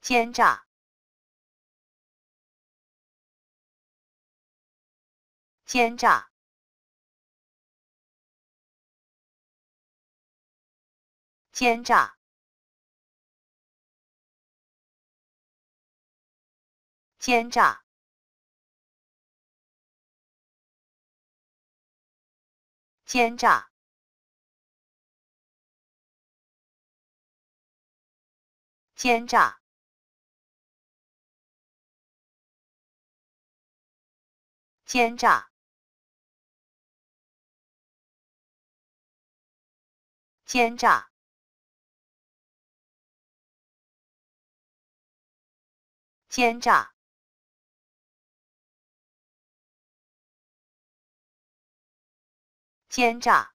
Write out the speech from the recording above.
奸诈，奸诈，奸诈，奸诈，奸诈，奸诈。奸诈，奸诈，奸诈，奸诈。